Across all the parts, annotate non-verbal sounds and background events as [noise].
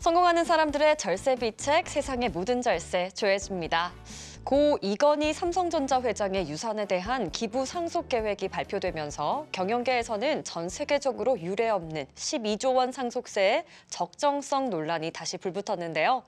성공하는 사람들의 절세 비책, 세상의 모든 절세 조해줍니다. 고 이건희 삼성전자 회장의 유산에 대한 기부 상속 계획이 발표되면서 경영계에서는 전 세계적으로 유례없는 12조 원 상속세의 적정성 논란이 다시 불붙었는데요.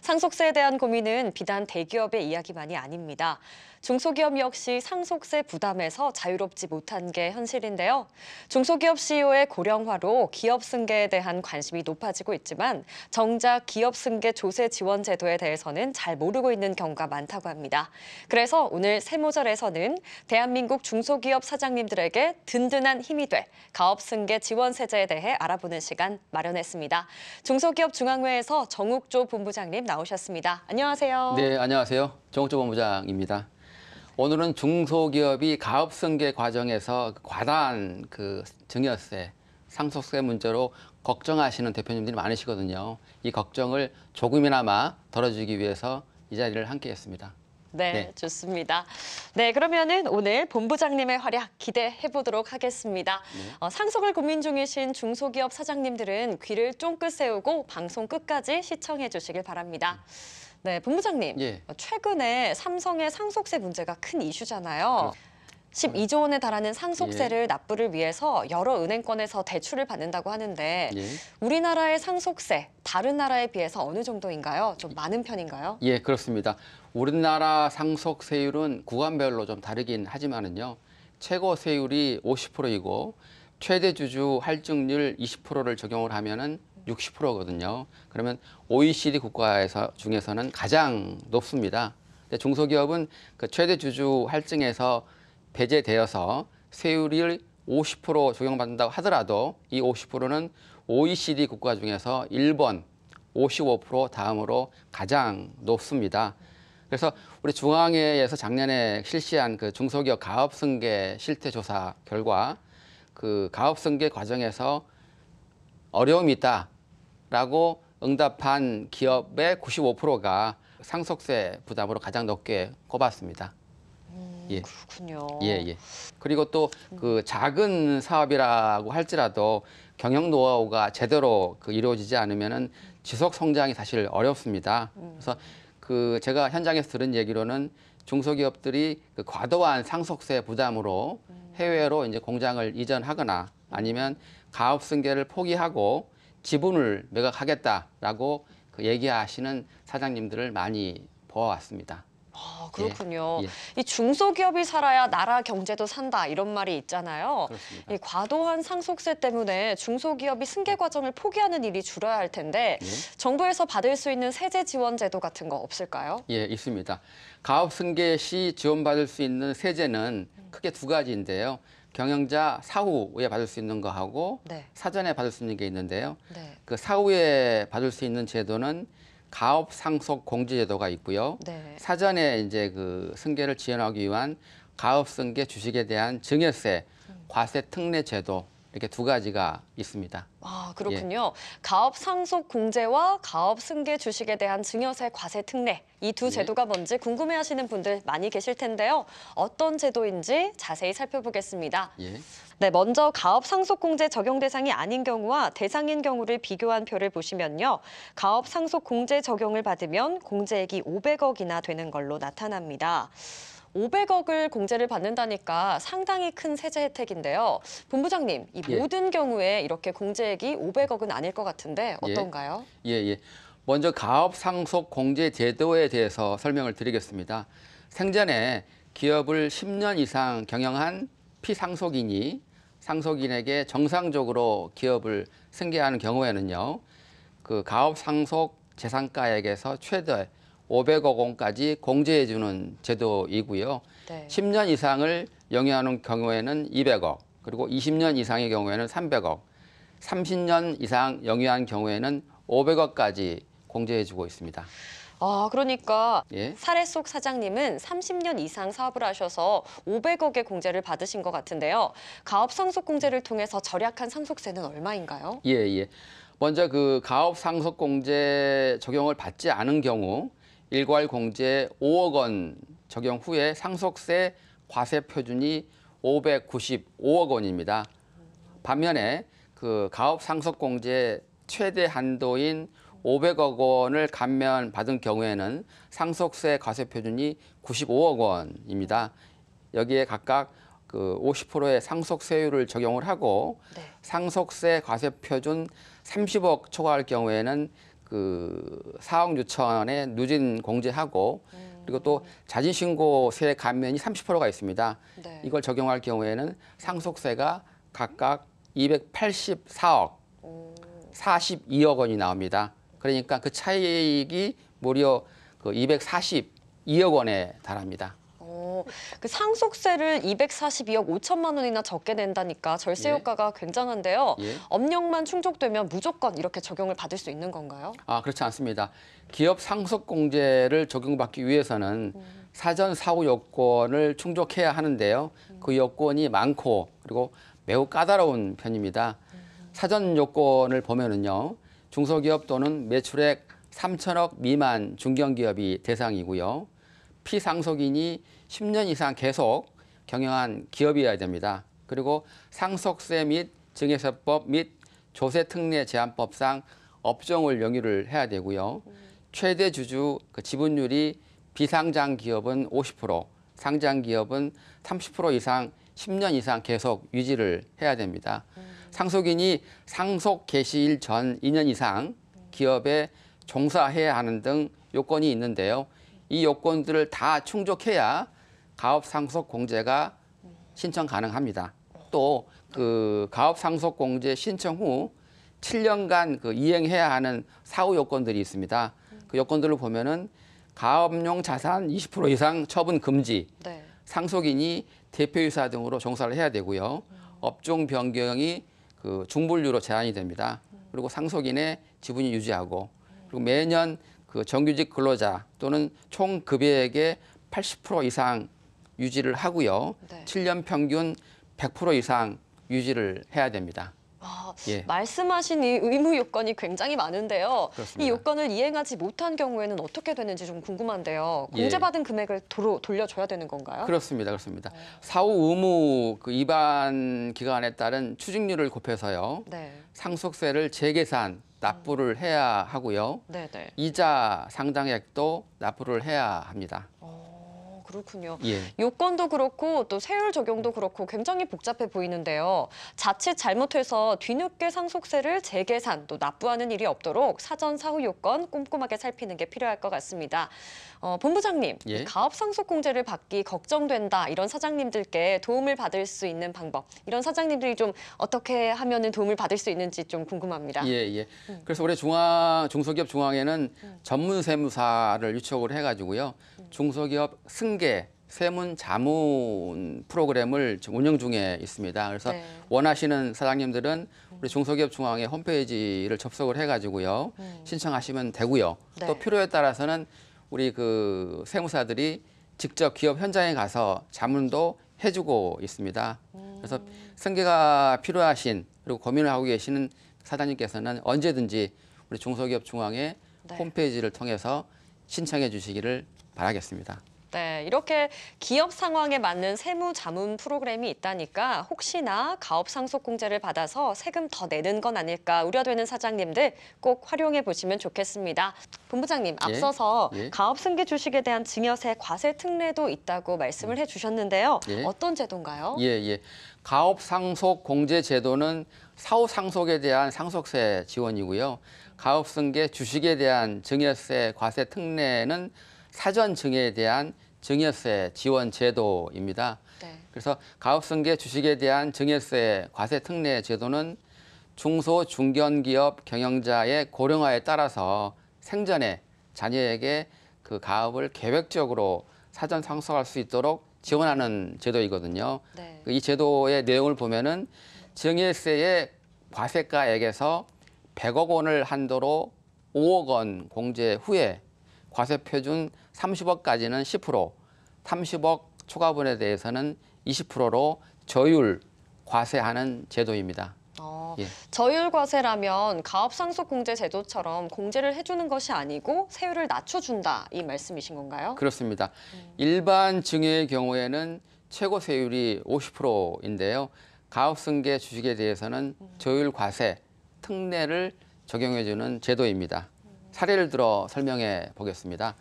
상속세에 대한 고민은 비단 대기업의 이야기만이 아닙니다. 중소기업 역시 상속세 부담에서 자유롭지 못한 게 현실인데요. 중소기업 CEO의 고령화로 기업 승계에 대한 관심이 높아지고 있지만 정작 기업 승계 조세 지원 제도에 대해서는 잘 모르고 있는 경우가 많다고 합니다. 그래서 오늘 세모절에서는 대한민국 중소기업 사장님들에게 든든한 힘이 될 가업 승계 지원 세제에 대해 알아보는 시간 마련했습니다. 중소기업 중앙회에서 정욱조 본부장님 나오셨습니다. 안녕하세요. 네, 안녕하세요. 정욱조 본부장입니다. 오늘은 중소기업이 가업승계 과정에서 과다한 그 증여세, 상속세 문제로 걱정하시는 대표님들이 많으시거든요. 이 걱정을 조금이나마 덜어주기 위해서 이 자리를 함께 했습니다. 네, 네, 좋습니다. 네, 그러면은 오늘 본부장님의 활약 기대해 보도록 하겠습니다. 네. 어, 상속을 고민 중이신 중소기업 사장님들은 귀를 쫑긋 세우고 방송 끝까지 시청해 주시길 바랍니다. 네. 네, 본부장님. 예. 어, 최근에 삼성의 상속세 문제가 큰 이슈잖아요. 그... 12조 원에 달하는 상속세를 예. 납부를 위해서 여러 은행권에서 대출을 받는다고 하는데 예. 우리나라의 상속세 다른 나라에 비해서 어느 정도인가요? 좀 많은 편인가요? 예, 그렇습니다. 우리나라 상속세율은 구간별로 좀 다르긴 하지만은요. 최고 세율이 50%이고 최대 주주 할증률 20%를 적용을 하면은 60%거든요. 그러면 OECD 국가에서 중에서는 가장 높습니다. 근데 중소기업은 그 최대 주주 할증에서 배제되어서 세율을 50% 적용받는다고 하더라도 이 50%는 OECD 국가 중에서 일본 55% 다음으로 가장 높습니다. 그래서 우리 중앙회에서 작년에 실시한 그 중소기업 가업 승계 실태 조사 결과 그 가업 승계 과정에서 어려움이 있다 라고 응답한 기업의 95%가 상속세 부담으로 가장 높게 꼽았습니다. 음, 예. 그렇군요. 예, 예. 그리고 또 그 작은 사업이라고 할지라도 경영 노하우가 제대로 그 이루어지지 않으면은 지속 성장이 사실 어렵습니다. 음. 그래서 그 제가 현장에서 들은 얘기로는 중소기업들이 그 과도한 상속세 부담으로 음. 해외로 이제 공장을 이전하거나 아니면 가업 승계를 포기하고 지분을 매각하겠다라고 그 얘기하시는 사장님들을 많이 보아왔습니다. 아, 그렇군요. 예, 예. 이 중소기업이 살아야 나라 경제도 산다 이런 말이 있잖아요. 그렇습니다. 이 과도한 상속세 때문에 중소기업이 승계 과정을 포기하는 일이 줄어야 할 텐데 예. 정부에서 받을 수 있는 세제 지원 제도 같은 거 없을까요? 예, 있습니다. 가업 승계 시 지원받을 수 있는 세제는 크게 두 가지인데요. 경영자 사후에 받을 수 있는 거하고 네. 사전에 받을 수 있는 게 있는데요. 네. 그 사후에 받을 수 있는 제도는 가업 상속 공제 제도가 있고요. 네. 사전에 이제 그 승계를 지원하기 위한 가업 승계 주식에 대한 증여세 음. 과세 특례 제도 이렇게 두 가지가 있습니다. 아 그렇군요. 예. 가업 상속 공제와 가업 승계 주식에 대한 증여세 과세 특례 이두 예. 제도가 예. 뭔지 궁금해하시는 분들 많이 계실 텐데요. 어떤 제도인지 자세히 살펴보겠습니다. 예. 네, 먼저 가업 상속 공제 적용 대상이 아닌 경우와 대상인 경우를 비교한 표를 보시면요. 가업 상속 공제 적용을 받으면 공제액이 500억이나 되는 걸로 나타납니다. 500억을 공제를 받는다니까 상당히 큰 세제 혜택인데요. 본부장님, 이 예. 모든 경우에 이렇게 공제액이 500억은 아닐 것 같은데 예. 어떤가요? 예, 예. 먼저 가업 상속 공제 제도에 대해서 설명을 드리겠습니다. 생전에 기업을 10년 이상 경영한 피상속인이 상속인에게 정상적으로 기업을 승계하는 경우에는요. 그 가업 상속 재산가액에서 최대 500억 원까지 공제해 주는 제도이고요. 네. 10년 이상을 영위하는 경우에는 200억, 그리고 20년 이상의 경우에는 300억, 30년 이상 영위한 경우에는 500억까지 공제해 주고 있습니다. 아, 그러니까 예? 사례 속 사장님은 30년 이상 사업을 하셔서 500억의 공제를 받으신 것 같은데요. 가업 상속 공제를 통해서 절약한 상속세는 얼마인가요? 예, 예. 먼저 그 가업 상속 공제 적용을 받지 않은 경우 일괄 공제 5억 원 적용 후에 상속세 과세 표준이 595억 원입니다. 반면에 그 가업 상속 공제 최대 한도인 500억 원을 감면 받은 경우에는 상속세 과세 표준이 95억 원입니다. 여기에 각각 그 50%의 상속세율을 적용을 하고 네. 상속세 과세 표준 30억 초과할 경우에는 그 4억 6천에 누진 공제하고 음. 그리고 또 자진신고세 감면이 30%가 있습니다. 네. 이걸 적용할 경우에는 상속세가 각각 284억, 음. 42억 원이 나옵니다. 그러니까 그 차익이 무려 그 242억 원에 달합니다. 그 상속세를 242억 5천만 원이나 적게 낸다니까 절세 예. 효과가 굉장한데요. 예. 업력만 충족되면 무조건 이렇게 적용을 받을 수 있는 건가요? 아 그렇지 않습니다. 기업 상속공제를 적용받기 위해서는 음. 사전 사후 요건을 충족해야 하는데요. 그 음. 그 요건이 많고 그리고 매우 까다로운 편입니다. 음. 사전 요건을 보면은요. 중소기업 또는 매출액 3천억 미만 중견기업이 대상이고요. 피상속인이 10년 이상 계속 경영한 기업이어야 됩니다. 그리고 상속세 및 증여세법 및 조세특례 제한법상 업종을 영유를 해야 되고요. 최대 주주 그 지분율이 비상장 기업은 50%, 상장 기업은 30% 이상 10년 이상 계속 유지를 해야 됩니다. 상속인이 상속 개시일 전 2년 이상 기업에 종사해야 하는 등 요건이 있는데요. 이 요건들을 다 충족해야 가업 상속 공제가 신청 가능합니다. 또 그 가업 상속 공제 신청 후 7년간 그 이행해야 하는 사후 요건들이 있습니다. 그 요건들을 보면은 가업용 자산 20% 이상 처분 금지, 네. 상속인이 대표이사 등으로 종사를 해야 되고요. 업종 변경이 그 중분류로 제한이 됩니다. 그리고 상속인의 지분이 유지하고 그리고 매년 그 정규직 근로자 또는 총 급여액의 80% 이상 유지를 하고요. 네. 7년 평균 100% 이상 유지를 해야 됩니다. 아, 예. 말씀하신 이 의무 요건이 굉장히 많은데요. 그렇습니다. 이 요건을 이행하지 못한 경우에는 어떻게 되는지 좀 궁금한데요. 공제받은 예. 금액을 도로 돌려줘야 되는 건가요? 그렇습니다. 그렇습니다. 네. 사후 의무 그 위반 기간에 따른 추징률을 곱해서요. 네. 상속세를 재계산 납부를 해야 하고요. 네, 네. 이자 상당액도 납부를 해야 합니다. 오. 어. 그렇군요. 예. 요건도 그렇고 또 세율 적용도 그렇고 굉장히 복잡해 보이는데요. 자칫 잘못해서 뒤늦게 상속세를 재계산 또 납부하는 일이 없도록 사전 사후 요건 꼼꼼하게 살피는 게 필요할 것 같습니다. 어, 본부장님, 예? 가업상속공제를 받기 걱정된다 이런 사장님들께 도움을 받을 수 있는 방법 이런 사장님들이 좀 어떻게 하면 은 도움을 받을 수 있는지 좀 궁금합니다. 예, 예. 음. 그래서 올해 중앙, 중소기업 중앙에는 음. 전문 세무사를 유촉을 해가지고요. 중소기업 승계 세문 자문 프로그램을 지금 운영 중에 있습니다. 그래서 네. 원하시는 사장님들은 우리 중소기업 중앙회 홈페이지를 접속을 해가지고요 음. 신청하시면 되고요. 네. 또 필요에 따라서는 우리 그 세무사들이 직접 기업 현장에 가서 자문도 해주고 있습니다. 그래서 음. 승계가 필요하신 그리고 고민을 하고 계시는 사장님께서는 언제든지 우리 중소기업 중앙회 네. 홈페이지를 통해서 신청해 주시기를 바라겠습니다. 네, 이렇게 기업 상황에 맞는 세무 자문 프로그램이 있다니까 혹시나 가업 상속 공제를 받아서 세금 더 내는 건 아닐까 우려되는 사장님들 꼭 활용해 보시면 좋겠습니다. 본부장님, 예, 앞서서 예, 예. 가업 승계 주식에 대한 증여세 과세 특례도 있다고 말씀을 음. 해 주셨는데요. 예. 어떤 제도인가요? 예, 예. 가업 상속 공제 제도는 사후 상속에 대한 상속세 지원이고요. 가업 승계 주식에 대한 증여세 과세 특례는 사전 증여에 대한 증여세 지원 제도입니다. 네. 그래서 가업승계 주식에 대한 증여세 과세 특례 제도는 중소 중견기업 경영자의 고령화에 따라서 생전에 자녀에게 그 가업을 계획적으로 사전 상속할 수 있도록 지원하는 제도이거든요. 네. 그 이 제도의 내용을 보면은 증여세의 과세가액에서 100억 원을 한도로 5억 원 공제 후에 과세 표준 30억까지는 10%, 30억 초과분에 대해서는 20%로 저율 과세하는 제도입니다. 어, 예. 저율 과세라면 가업 상속 공제 제도처럼 공제를 해주는 것이 아니고 세율을 낮춰준다 이 말씀이신 건가요? 그렇습니다. 음. 일반 증여의 경우에는 최고 세율이 50%인데요. 가업 승계 주식에 대해서는 음. 저율 과세 특례를 적용해주는 제도입니다. 사례를 들어 설명해 보겠습니다.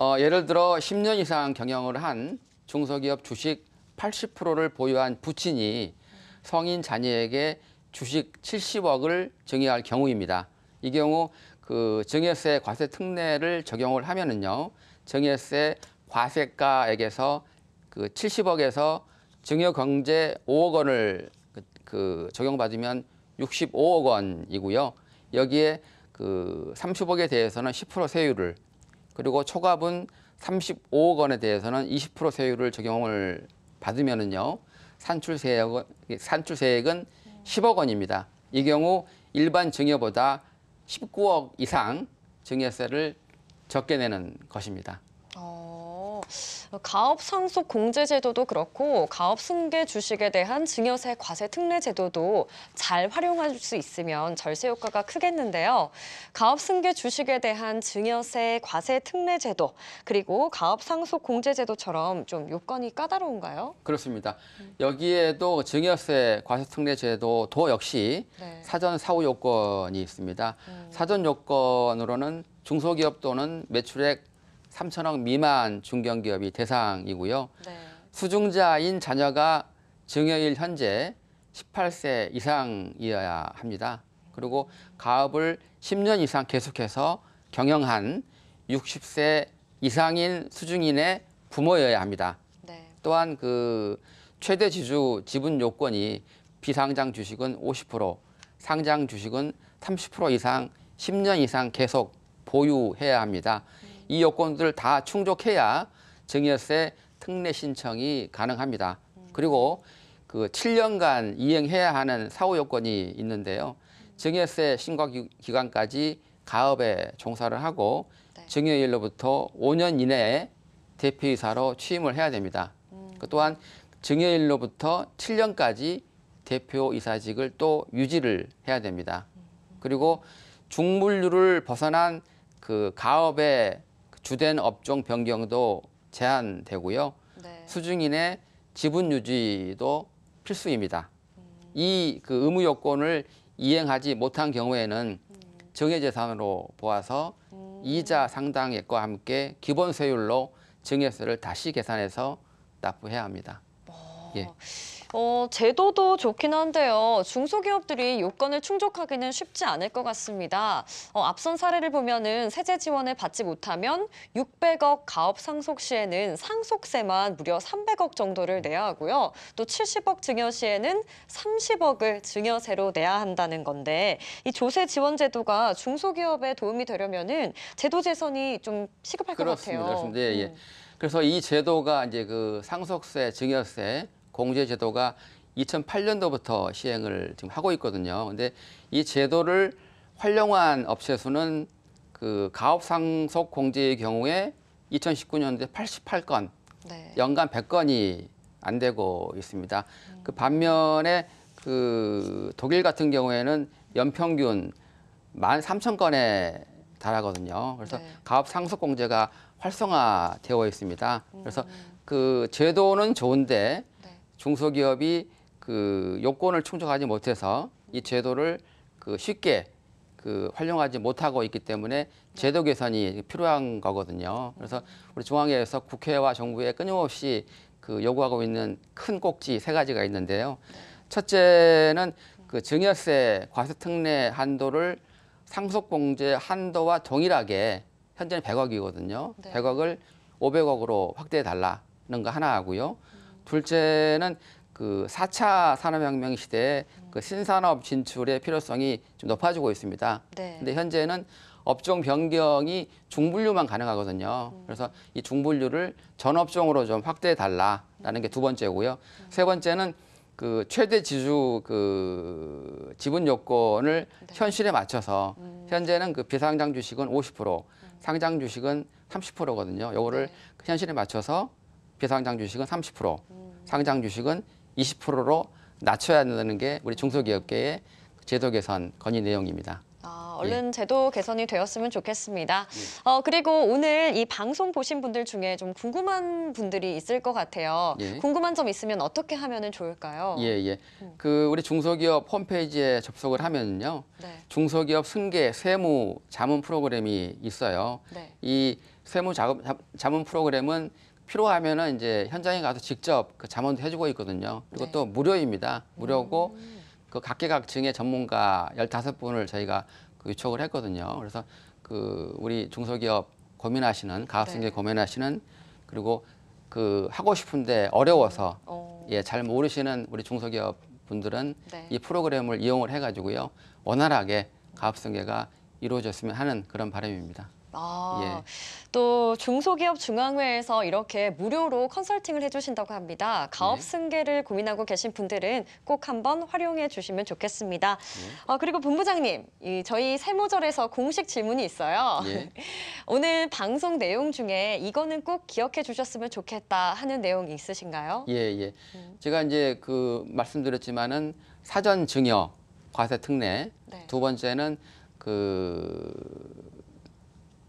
어, 예를 들어 10년 이상 경영을 한 중소기업 주식 80%를 보유한 부친이 성인 자녀에게 주식 70억을 증여할 경우입니다. 이 경우 그 증여세 과세 특례를 적용을 하면은요. 증여세 과세가액에서 그 70억에서 증여경제 5억 원을 그, 그 적용받으면 65억 원이고요. 여기에 그 30억에 대해서는 10% 세율을 그리고 초과분 35억 원에 대해서는 20% 세율을 적용을 받으면은요. 산출세액은 산출세액은 10억 원입니다. 이 경우 일반 증여보다 19억 이상 증여세를 적게 내는 것입니다. 어... 가업 상속 공제 제도도 그렇고 가업 승계 주식에 대한 증여세 과세 특례 제도도 잘 활용할 수 있으면 절세 효과가 크겠는데요. 가업 승계 주식에 대한 증여세 과세 특례 제도 그리고 가업 상속 공제 제도처럼 좀 요건이 까다로운가요? 그렇습니다. 여기에도 증여세 과세 특례 제도도 역시 네. 사전 사후 요건이 있습니다. 음. 사전 요건으로는 중소기업 또는 매출액 3천억 미만 중견기업이 대상이고요. 네. 수중자인 자녀가 증여일 현재 18세 이상이어야 합니다. 그리고 가업을 10년 이상 계속해서 경영한 60세 이상인 수중인의 부모여야 합니다. 네. 또한 그 최대 지주 지분 요건이 비상장 주식은 50%, 상장 주식은 30% 이상 10년 이상 계속 보유해야 합니다. 음. 이 요건들을 다 충족해야 증여세 특례 신청이 가능합니다. 그리고 그 7년간 이행해야 하는 사후 요건이 있는데요. 증여세 신고 기간까지 가업에 종사를 하고 네. 증여일로부터 5년 이내에 대표이사로 취임을 해야 됩니다. 그 또한 증여일로부터 7년까지 대표이사직을 또 유지를 해야 됩니다. 그리고 중물류를 벗어난 그 가업의 주된 업종 변경도 제한되고요. 네. 수증인의 지분 유지도 필수입니다. 음. 이그 의무 요건을 이행하지 못한 경우에는 음. 증여재산으로 보아서 음. 이자 상당액과 함께 기본 세율로 증여세를 다시 계산해서 납부해야 합니다. 오. 어. 예. 어, 제도도 좋긴 한데요. 중소기업들이 요건을 충족하기는 쉽지 않을 것 같습니다. 어, 앞선 사례를 보면은 세제 지원을 받지 못하면 600억 가업 상속 시에는 상속세만 무려 300억 정도를 내야 하고요. 또 70억 증여 시에는 30억을 증여세로 내야 한다는 건데 이 조세 지원 제도가 중소기업에 도움이 되려면은 제도 개선이 좀 시급할 그렇습니다, 것 같아요. 그렇습니다. 예, 예. 음. 그래서 이 제도가 이제 그 상속세, 증여세 공제 제도가 2008년도부터 시행을 지금 하고 있거든요. 근데 이 제도를 활용한 업체 수는 그 가업 상속 공제의 경우에 2019년도에 88건, 네. 연간 100건이 안 되고 있습니다. 음. 그 반면에 그 독일 같은 경우에는 연평균 13,000건에 달하거든요. 그래서 네. 가업 상속 공제가 활성화되어 있습니다. 그래서 음. 그 제도는 좋은데 중소기업이 그 요건을 충족하지 못해서 이 제도를 그 쉽게 그 활용하지 못하고 있기 때문에 제도 개선이 필요한 거거든요. 그래서 우리 중앙에서 국회와 정부에 끊임없이 그 요구하고 있는 큰 꼭지 세 가지가 있는데요. 첫째는 그 증여세 과세특례 한도를 상속공제 한도와 동일하게 현재는 100억이거든요. 네. 100억을 500억으로 확대해 달라는 거 하나 하고요. 둘째는 그 4차 산업혁명 시대에 그 신산업 진출의 필요성이 좀 높아지고 있습니다. 네. 근데 현재는 업종 변경이 중분류만 가능하거든요. 음. 그래서 이 중분류를 전업종으로 좀 확대해 달라라는 게 두 번째고요. 음. 세 번째는 그 최대 지주 그 지분 요건을 네. 현실에 맞춰서 음. 현재는 그 비상장 주식은 50%, 음. 상장 주식은 30%거든요. 요거를 네. 현실에 맞춰서 비상장 주식은 30%, 음. 상장 주식은 20%로 낮춰야 한다는 게 우리 중소기업계의 제도 개선 건의 내용입니다. 아, 얼른 예. 제도 개선이 되었으면 좋겠습니다. 예. 어, 그리고 오늘 이 방송 보신 분들 중에 좀 궁금한 분들이 있을 것 같아요. 예. 궁금한 점 있으면 어떻게 하면 좋을까요? 예, 예. 음. 그 우리 중소기업 홈페이지에 접속을 하면요. 네. 중소기업 승계 세무 자문 프로그램이 있어요. 네. 이 세무 자금, 자문 프로그램은 필요하면은 이제 현장에 가서 직접 그 자문도 해주고 있거든요. 그리고 네. 또 무료입니다. 무료고 음. 그 각계각층의 전문가 열다섯 분을 저희가 그 요청을 했거든요. 그래서 그 우리 중소기업 고민하시는 가업승계 네. 고민하시는 그리고 그 하고 싶은데 어려워서 어. 예잘 모르시는 우리 중소기업 분들은 네. 이 프로그램을 이용을 해가지고요 원활하게 가업승계가 이루어졌으면 하는 그런 바람입니다. 아, 예. 또 중소기업 중앙회에서 이렇게 무료로 컨설팅을 해주신다고 합니다. 가업 네. 승계를 고민하고 계신 분들은 꼭 한번 활용해 주시면 좋겠습니다. 예. 어, 그리고 본부장님, 이 저희 세모절에서 공식 질문이 있어요. 예. [laughs] 오늘 방송 내용 중에 이거는 꼭 기억해 주셨으면 좋겠다 하는 내용이 있으신가요? 예, 예. 음. 제가 이제 그 말씀드렸지만은 사전 증여, 과세 특례, 네. 두 번째는 그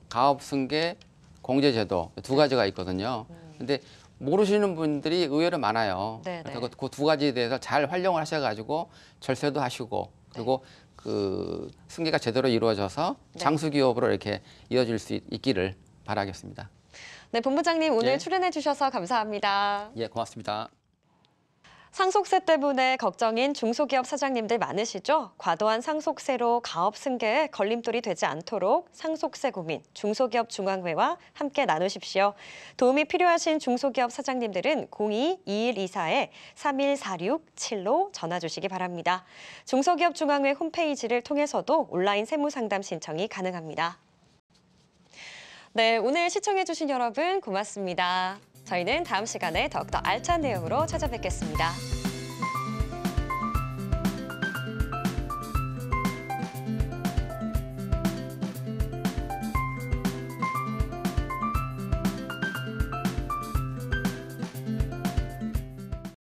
가업승계 공제제도 두 가지가 있거든요. 음. 근데 모르시는 분들이 의외로 많아요. 네, 네. 그래서 그두 가지에 대해서 잘 활용을 하셔가지고 절세도 하시고 네. 그리고 그 승계가 제대로 이루어져서 장수 기업으로 이렇게 이어질 수 있기를 바라겠습니다. 네, 본부장님 오늘 예. 출연해 주셔서 감사합니다. 예, 고맙습니다. 상속세 때문에 걱정인 중소기업 사장님들 많으시죠? 과도한 상속세로 가업 승계에 걸림돌이 되지 않도록 상속세 고민 중소기업 중앙회와 함께 나누십시오. 도움이 필요하신 중소기업 사장님들은 02-2124-3146-7로 전화 주시기 바랍니다. 중소기업 중앙회 홈페이지를 통해서도 온라인 세무상담 신청이 가능합니다. 네, 오늘 시청해주신 여러분 고맙습니다. 저희는 다음 시간에 더욱더 알찬 내용으로 찾아뵙겠습니다.